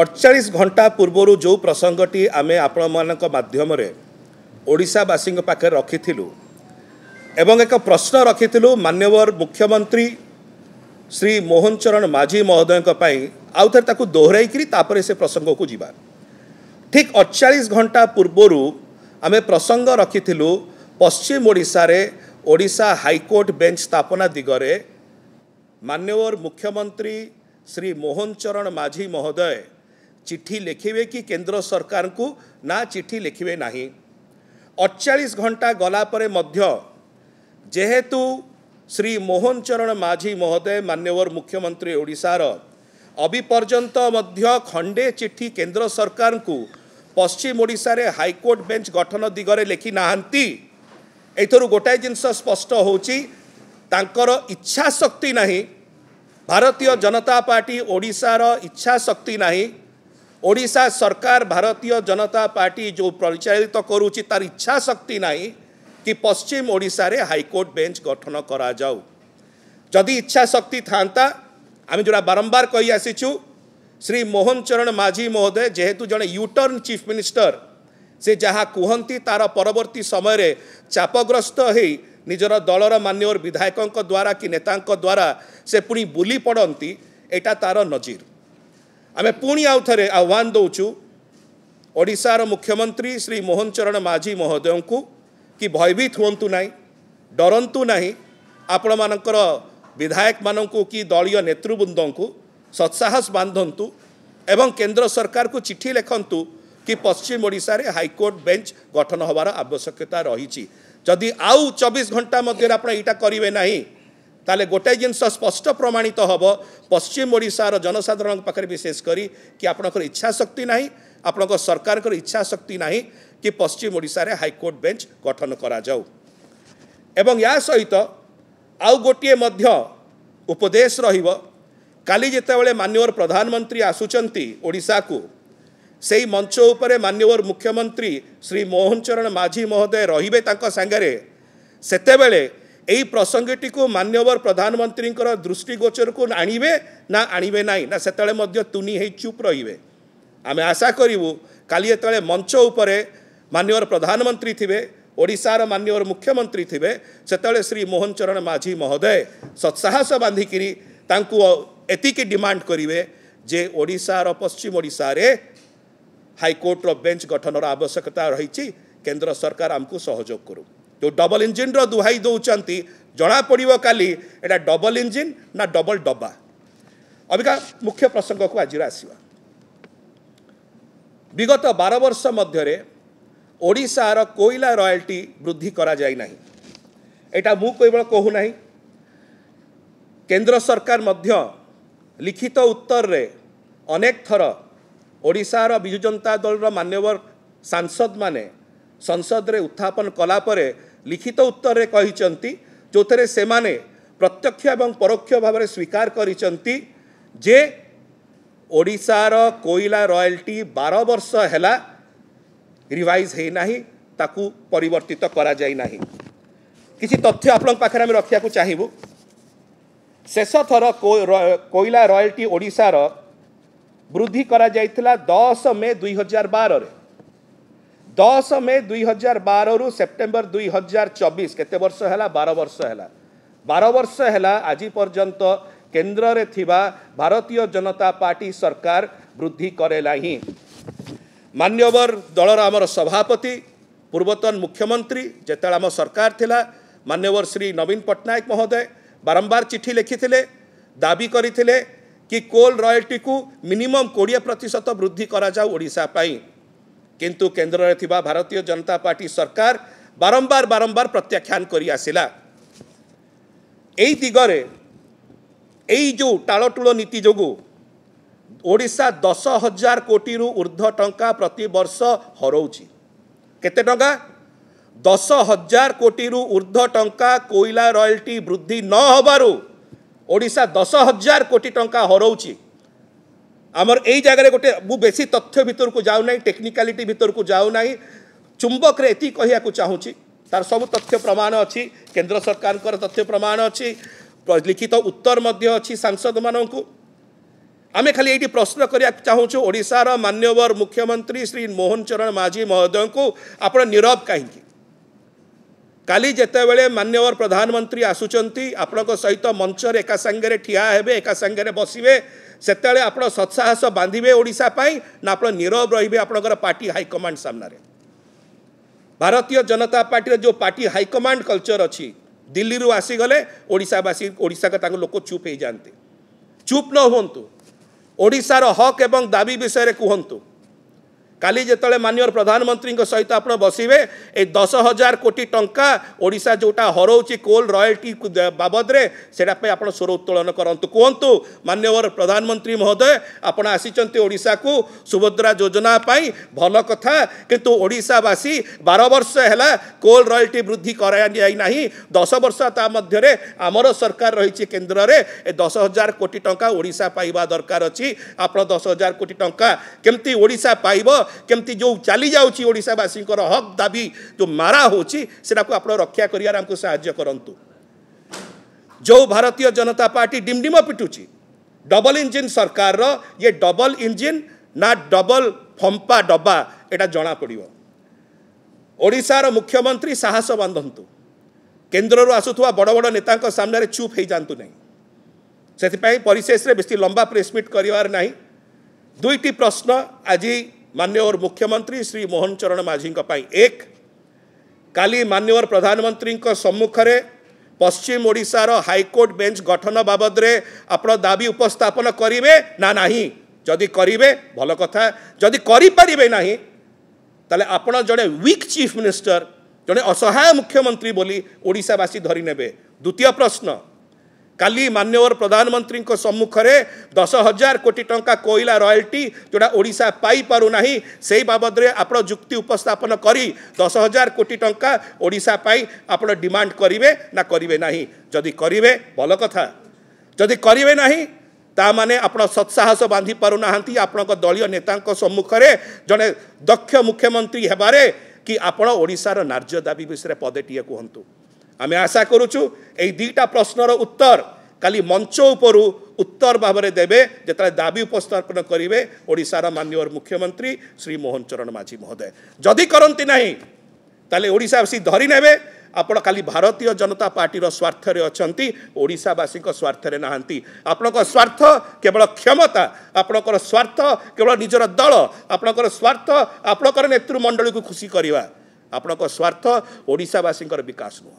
ଅଡ଼ଚାଳିଶ ଘଣ୍ଟା ପୂର୍ବରୁ ଯେଉଁ ପ୍ରସଙ୍ଗଟି ଆମେ ଆପଣମାନଙ୍କ ମାଧ୍ୟମରେ ଓଡ଼ିଶାବାସୀଙ୍କ ପାଖରେ ରଖିଥିଲୁ ଏବଂ ଏକ ପ୍ରଶ୍ନ ରଖିଥିଲୁ ମାନ୍ୟବର ମୁଖ୍ୟମନ୍ତ୍ରୀ ଶ୍ରୀ ମୋହନ ଚରଣ ମାଝୀ ମହୋଦୟଙ୍କ ପାଇଁ ଆଉଥରେ ତାକୁ ଦୋହରାଇକରି ତାପରେ ସେ ପ୍ରସଙ୍ଗକୁ ଯିବା ଠିକ୍ ଅଡ଼ଚାଳିଶ ଘଣ୍ଟା ପୂର୍ବରୁ ଆମେ ପ୍ରସଙ୍ଗ ରଖିଥିଲୁ ପଶ୍ଚିମ ଓଡ଼ିଶାରେ ଓଡ଼ିଶା ହାଇକୋର୍ଟ ବେଞ୍ଚ ସ୍ଥାପନା ଦିଗରେ ମାନ୍ୟବର ମୁଖ୍ୟମନ୍ତ୍ରୀ ଶ୍ରୀ ମୋହନ ଚରଣ ମାଝୀ ମହୋଦୟ ଚିଠି ଲେଖିବେ କି କେନ୍ଦ୍ର ସରକାରଙ୍କୁ ନା ଚିଠି ଲେଖିବେ ନାହିଁ ଅଠଚାଳିଶ ଘଣ୍ଟା ଗଲା ପରେ ମଧ୍ୟ ଯେହେତୁ ଶ୍ରୀ ମୋହନ ଚରଣ ମାଝୀ ମହୋଦୟ ମାନ୍ୟବର ମୁଖ୍ୟମନ୍ତ୍ରୀ ଓଡ଼ିଶାର ଅବିପର୍ଯ୍ୟନ୍ତ ମଧ୍ୟ ଖଣ୍ଡେ ଚିଠି କେନ୍ଦ୍ର ସରକାରଙ୍କୁ ପଶ୍ଚିମ ଓଡ଼ିଶାରେ ହାଇକୋର୍ଟ ବେଞ୍ଚ ଗଠନ ଦିଗରେ ଲେଖି ନାହାନ୍ତି ଏଥିରୁ ଗୋଟାଏ ଜିନିଷ ସ୍ପଷ୍ଟ ହେଉଛି ତାଙ୍କର ଇଚ୍ଛାଶକ୍ତି ନାହିଁ ଭାରତୀୟ ଜନତା ପାର୍ଟି ଓଡ଼ିଶାର ଇଚ୍ଛାଶକ୍ତି ନାହିଁ ଓଡ଼ିଶା ସରକାର ଭାରତୀୟ ଜନତା ପାର୍ଟି ଯେଉଁ ପରିଚାଳିତ କରୁଛି ତାର ଇଚ୍ଛା ଶକ୍ତି ନାହିଁ କି ପଶ୍ଚିମ ଓଡ଼ିଶାରେ ହାଇକୋର୍ଟ ବେଞ୍ଚ ଗଠନ କରାଯାଉ ଯଦି ଇଚ୍ଛା ଶକ୍ତି ଥାନ୍ତା ଆମେ ଯେଉଁଟା ବାରମ୍ବାର କହି ଆସିଛୁ ଶ୍ରୀ ମୋହନ ଚରଣ ମାଝୀ ମହୋଦୟ ଯେହେତୁ ଜଣେ ୟୁଟର୍ନ ଚିଫ୍ ମିନିଷ୍ଟର ସେ ଯାହା କୁହନ୍ତି ତାର ପରବର୍ତ୍ତୀ ସମୟରେ ଚାପଗ୍ରସ୍ତ ହୋଇ ନିଜର ଦଳର ମାନ୍ୟବର ବିଧାୟକଙ୍କ ଦ୍ୱାରା କି ନେତାଙ୍କ ଦ୍ୱାରା ସେ ପୁଣି ବୁଲି ପଡ଼ନ୍ତି ଏଇଟା ତାର ନଜିର ଆମେ ପୁଣି ଆଉ ଥରେ ଆହ୍ୱାନ ଦେଉଛୁ ଓଡ଼ିଶାର ମୁଖ୍ୟମନ୍ତ୍ରୀ ଶ୍ରୀ ମୋହନ ଚରଣ ମାଝୀ ମହୋଦୟଙ୍କୁ କି ଭୟଭୀତ ହୁଅନ୍ତୁ ନାହିଁ ଡରନ୍ତୁ ନାହିଁ ଆପଣମାନଙ୍କର ବିଧାୟକମାନଙ୍କୁ କି ଦଳୀୟ ନେତୃବୃନ୍ଦଙ୍କୁ ସତ୍ସାହସ ବାନ୍ଧନ୍ତୁ ଏବଂ କେନ୍ଦ୍ର ସରକାରକୁ ଚିଠି ଲେଖନ୍ତୁ କି ପଶ୍ଚିମ ଓଡ଼ିଶାରେ ହାଇକୋର୍ଟ ବେଞ୍ଚ ଗଠନ ହେବାର ଆବଶ୍ୟକତା ରହିଛି ଯଦି ଆଉ ଚବିଶ ଘଣ୍ଟା ମଧ୍ୟରେ ଆପଣ ଏଇଟା କରିବେ ନାହିଁ ତାହେଲେ ଗୋଟାଏ ଜିନିଷ ସ୍ପଷ୍ଟ ପ୍ରମାଣିତ ହେବ ପଶ୍ଚିମ ଓଡ଼ିଶାର ଜନସାଧାରଣଙ୍କ ପାଖରେ ବିଶେଷ କରି କି ଆପଣଙ୍କର ଇଚ୍ଛା ଶକ୍ତି ନାହିଁ ଆପଣଙ୍କ ସରକାରଙ୍କର ଇଚ୍ଛା ଶକ୍ତି ନାହିଁ କି ପଶ୍ଚିମ ଓଡ଼ିଶାରେ ହାଇକୋର୍ଟ ବେଞ୍ଚ ଗଠନ କରାଯାଉ ଏବଂ ୟା ସହିତ ଆଉ ଗୋଟିଏ ମଧ୍ୟ ଉପଦେଶ ରହିବ କାଲି ଯେତେବେଳେ ମାନ୍ୟବର ପ୍ରଧାନମନ୍ତ୍ରୀ ଆସୁଛନ୍ତି ଓଡ଼ିଶାକୁ ସେହି ମଞ୍ଚ ଉପରେ ମାନ୍ୟବର ମୁଖ୍ୟମନ୍ତ୍ରୀ ଶ୍ରୀ ମୋହନ ଚରଣ ମାଝୀ ମହୋଦୟ ରହିବେ ତାଙ୍କ ସାଙ୍ଗରେ ସେତେବେଳେ ଏଇ ପ୍ରସଙ୍ଗଟିକୁ ମାନ୍ୟବର ପ୍ରଧାନମନ୍ତ୍ରୀଙ୍କର ଦୃଷ୍ଟିଗୋଚରକୁ ଆଣିବେ ନା ଆଣିବେ ନାହିଁ ନା ସେତେବେଳେ ମଧ୍ୟ ତୁନି ହେଇ ଚୁପ୍ ରହିବେ ଆମେ ଆଶା କରିବୁ କାଲି ଯେତେବେଳେ ମଞ୍ଚ ଉପରେ ମାନ୍ୟବର ପ୍ରଧାନମନ୍ତ୍ରୀ ଥିବେ ଓଡ଼ିଶାର ମାନ୍ୟବର ମୁଖ୍ୟମନ୍ତ୍ରୀ ଥିବେ ସେତେବେଳେ ଶ୍ରୀ ମୋହନ ଚରଣ ମାଝୀ ମହୋଦୟ ସତ୍ସାହସ ବାନ୍ଧିକିରି ତାଙ୍କୁ ଏତିକି ଡିମାଣ୍ଡ କରିବେ ଯେ ଓଡ଼ିଶାର ପଶ୍ଚିମ ଓଡ଼ିଶାରେ ହାଇକୋର୍ଟର ବେଞ୍ଚ ଗଠନର ଆବଶ୍ୟକତା ରହିଛି କେନ୍ଦ୍ର ସରକାର ଆମକୁ ସହଯୋଗ କରୁ ଯେଉଁ ଡବଲ ଇଞ୍ଜିନ୍ର ଦୁହାଇ ଦେଉଛନ୍ତି ଜଣାପଡ଼ିବ କାଲି ଏଇଟା ଡବଲ ଇଞ୍ଜିନ୍ ନା ଡବଲ ଡବା ଅବିକା ମୁଖ୍ୟ ପ୍ରସଙ୍ଗକୁ ଆଜିର ଆସିବା ବିଗତ ବାର ବର୍ଷ ମଧ୍ୟରେ ଓଡ଼ିଶାର କୋଇଲା ରୟାଲ୍ଟି ବୃଦ୍ଧି କରାଯାଇନାହିଁ ଏଇଟା ମୁଁ କେବଳ କହୁନାହିଁ କେନ୍ଦ୍ର ସରକାର ମଧ୍ୟ ଲିଖିତ ଉତ୍ତରରେ ଅନେକ ଥର ଓଡ଼ିଶାର ବିଜୁ ଜନତା ଦଳର ମାନ୍ୟବର ସାଂସଦମାନେ ସଂସଦରେ ଉତ୍ଥାପନ କଲାପରେ লিখিত উত্তরে କହିଛନ୍ତି ଯେଉଁଥିରେ ସେମାନେ ପ୍ରତ୍ୟକ୍ଷ ଏବଂ ପରୋକ୍ଷ ଭାବରେ ସ୍ୱୀକାର କରିଛନ୍ତି ଯେ ଓଡ଼ିଶାର କୋଇଲା ରୟାଲଟି ବାର ବର୍ଷ ହେଲା ରିଭାଇଜ୍ ହୋଇନାହିଁ ତାକୁ ପରିବର୍ତ୍ତିତ କରାଯାଇ ନାହିଁ କିଛି ତଥ୍ୟ ଆପଣଙ୍କ ପାଖରେ ଆମେ ରଖିବାକୁ ଚାହିଁବୁ ଶେଷ ଥର କୋଇଲା ରୟାଲଟି ଓଡ଼ିଶାର ବୃଦ୍ଧି କରାଯାଇଥିଲା ଦଶ ମେ ଦୁଇ ହଜାର ବାରରେ ଦଶ ମେ ଦୁଇ ହଜାର ବାରରୁ ସେପ୍ଟେମ୍ବର ଦୁଇ ହଜାର ଚବିଶ କେତେ ବର୍ଷ ହେଲା ବାର ବର୍ଷ ହେଲା ବାର ବର୍ଷ ହେଲା ଆଜି ପର୍ଯ୍ୟନ୍ତ କେନ୍ଦ୍ରରେ ଥିବା ଭାରତୀୟ ଜନତା ପାର୍ଟି ସରକାର ବୃଦ୍ଧି କରେ ନାହିଁ ମାନ୍ୟବର ଦଳର ଆମର ସଭାପତି ପୂର୍ବତନ ମୁଖ୍ୟମନ୍ତ୍ରୀ ଯେତେବେଳେ ଆମ ସରକାର ଥିଲା ମାନ୍ୟବର ଶ୍ରୀ ନବୀନ ପଟ୍ଟନାୟକ ମହୋଦୟ ବାରମ୍ବାର ଚିଠି ଲେଖିଥିଲେ ଦାବି କରିଥିଲେ କି କୋଲ୍ ରୟାଲ୍ଟିକୁ ମିନିମମ୍ କୋଡ଼ିଏ ପ୍ରତିଶତ ବୃଦ୍ଧି କରାଯାଉ ଓଡ଼ିଶା ପାଇଁ কিন্তু কেন্দ্ৰৰে থাকা ভাৰতীয় জনতা পাৰ্টি সৰকাৰ বাৰম্বাৰ বাৰম্বাৰ প্ৰত্যাখ্যান কৰি আছিলা এই দিগৰে এই যে টাড়টুড় নীতি যোগ ওড়শা দশ হাজার কোটি ঊর্ধ্ব টঙ্কা প্রতবর্ষ হরাউছি কেতে টঙ্কা দশ হাজার কোটি ঊর্ধ্ব টঙ্কা কোইলা রয়্যাল্টি বৃদ্ধি নহবার ওড়শা দশ হাজার কোটি টঙ্কা হরাউছে ଆମର ଏଇ ଜାଗାରେ ଗୋଟେ ମୁଁ ବେଶୀ ତଥ୍ୟ ଭିତରକୁ ଯାଉନାହିଁ ଟେକ୍ନିକାଲିଟି ଭିତରକୁ ଯାଉନାହିଁ ଚୁମ୍ବକରେ ଏତିକି କହିବାକୁ ଚାହୁଁଛି ତାର ସବୁ ତଥ୍ୟ ପ୍ରମାଣ ଅଛି କେନ୍ଦ୍ର ସରକାରଙ୍କର ତଥ୍ୟ ପ୍ରମାଣ ଅଛି লিখিত উত্তর মধ্যে অছি সাংসদ মানুষ আমি খালি এইটি প্রশ্ন করা চাহুছু ওড়শার মান্যবর মুখ্যমন্ত্রী শ্রী মোহন চরণ মাঝি মহোদয় আপনার নীরব কী କାଲି ଯେତେବେଳେ ମାନ୍ୟବର ପ୍ରଧାନମନ୍ତ୍ରୀ ଆସୁଛନ୍ତି ଆପଣଙ୍କ ସହିତ ମଞ୍ଚରେ ଏକା ସାଙ୍ଗରେ ଠିଆ ହେବେ ଏକା ସାଙ୍ଗରେ ବସିବେ ସେତେବେଳେ ଆପଣ ସତ୍ସାହସ ବାନ୍ଧିବେ ଓଡ଼ିଶା ପାଇଁ ନା ଆପଣ ନିରବ ରହିବେ ଆପଣଙ୍କର ପାର୍ଟି ହାଇକମାଣ୍ଡ ସାମ୍ନାରେ ଭାରତୀୟ ଜନତା ପାର୍ଟିର ଯେଉଁ ପାର୍ଟି ହାଇକମାଣ୍ଡ କଲଚର ଅଛି ଦିଲ୍ଲୀରୁ ଆସିଗଲେ ଓଡ଼ିଶାବାସୀ ଓଡ଼ିଶା ତାଙ୍କ ଲୋକ ଚୁପ୍ ହେଇଯାଆନ୍ତି ଚୁପ୍ ନ ହୁଅନ୍ତୁ ଓଡ଼ିଶାର ହକ୍ ଏବଂ ଦାବି ବିଷୟରେ କୁହନ୍ତୁ କାଲି ଯେତେବେଳେ ମାନ୍ୟବର ପ୍ରଧାନମନ୍ତ୍ରୀଙ୍କ ସହିତ ଆପଣ ବସିବେ ଏଇ ଦଶ ହଜାର କୋଟି ଟଙ୍କା ଓଡ଼ିଶା ଯେଉଁଟା ହରଉଛି କୋଲ୍ ରୟାଲ୍ଟି ବାବଦରେ ସେଇଟା ପାଇଁ ଆପଣ ସ୍ୱର ଉତ୍ତୋଳନ କରନ୍ତୁ କୁହନ୍ତୁ ମାନ୍ୟବର ପ୍ରଧାନମନ୍ତ୍ରୀ ମହୋଦୟ ଆପଣ ଆସିଛନ୍ତି ଓଡ଼ିଶାକୁ ସୁଭଦ୍ରା ଯୋଜନା ପାଇଁ ଭଲ କଥା କିନ୍ତୁ ଓଡ଼ିଶାବାସୀ ବାର ବର୍ଷ ହେଲା କୋଲ୍ ରୟାଲ୍ଟି ବୃଦ୍ଧି କରାଯାଇ ନାହିଁ ଦଶ ବର୍ଷ ତା ମଧ୍ୟରେ ଆମର ସରକାର ରହିଛି କେନ୍ଦ୍ରରେ ଏ ଦଶ ହଜାର କୋଟି ଟଙ୍କା ଓଡ଼ିଶା ପାଇବା ଦରକାର ଅଛି ଆପଣ ଦଶ ହଜାର କୋଟି ଟଙ୍କା କେମିତି ଓଡ଼ିଶା ପାଇବ केमती जो चली जाशावासी हक दाबी जो मारा होटा आप रक्षा कर करूँ जो भारतीय जनता पार्टी डिमडिम पिटुची डबल इंजिन सरकार ये डबल इंजिन ना डबल फंपा डबा एटा जना पड़ो ओडार मुख्यमंत्री साहस बांधतु केन्द्र आसुवा बड़ बड़ नेता सामने चुप हो जातु ना से परिशेष बेस लंबा प्रेसमिट कर दुईटी प्रश्न आज मान्यवर मुख्यमंत्री श्री मोहन चरण माझी एक काली मान्यवर प्रधानमंत्री सम्मुख सम्मुखें पश्चिम ओडार हाइकोर्ट बेंच गठन बाबदे आप दाबी उपस्थापन करेंगे ना नहीं जदि करेंगे भल कथा जदि करें तेल आप जड़े विक् चिफ मिनिस्टर जड़े असहाय मुख्यमंत्री बोली ओडावासी धरने द्वितीय प्रश्न কালি মাননীয় প্রধানমন্ত্রী সম্মুখে দশ হাজার কোটি টঙ্কা কইলা রয়ালটি যেটা ওড়শা পাইপার না সেই বাবদে আপনার যুক্তি উপস্থাপন করে দশ হাজার কোটি টঙ্কা ওড়শা পাই আপনার ডিমান্ড করবে না করবে না যদি করবে ভাল কথা যদি করবে না ତାମାନେ ଆପଣ ସତ୍ସାହସ ବାନ୍ଧି ପାରୁନାହାନ୍ତି ଆପଣଙ୍କ ଦଳୀୟ ନେତାଙ୍କ ସମ୍ମୁଖରେ ଜଣେ ଦକ୍ଷ ମୁଖ୍ୟମନ୍ତ୍ରୀ ହେବାରେ କି ଆପଣ ଓଡ଼ିଶାର ନାର୍ଯ୍ୟ ଦାବି ବିଷୟରେ ପଦେଟିଏ କୁହନ୍ତୁ ଆମେ ଆଶା କରୁଛୁ ଏଇ ଦୁଇଟା ପ୍ରଶ୍ନର ଉତ୍ତର କାଲି ମଞ୍ଚ ଉପରୁ ଉତ୍ତର ଭାବରେ ଦେବେ ଯେତେବେଳେ ଦାବି ଉପସ୍ଥାପନ କରିବେ ଓଡ଼ିଶାର ମାନ୍ୟବର ମୁଖ୍ୟମନ୍ତ୍ରୀ ଶ୍ରୀ ମୋହନ ଚରଣ ମାଝୀ ମହୋଦୟ ଯଦି କରନ୍ତି ନାହିଁ ତାହେଲେ ଓଡ଼ିଶାବାସୀ ଧରିନେବେ ଆପଣ କାଲି ଭାରତୀୟ ଜନତା ପାର୍ଟିର ସ୍ୱାର୍ଥରେ ଅଛନ୍ତି ଓଡ଼ିଶାବାସୀଙ୍କ ସ୍ୱାର୍ଥରେ ନାହାନ୍ତି ଆପଣଙ୍କ ସ୍ୱାର୍ଥ କେବଳ କ୍ଷମତା ଆପଣଙ୍କର ସ୍ୱାର୍ଥ କେବଳ ନିଜର ଦଳ ଆପଣଙ୍କର ସ୍ୱାର୍ଥ ଆପଣଙ୍କର ନେତୃମଣ୍ଡଳୀକୁ ଖୁସି କରିବା ଆପଣଙ୍କ ସ୍ୱାର୍ଥ ଓଡ଼ିଶାବାସୀଙ୍କର ବିକାଶ ନୁହଁ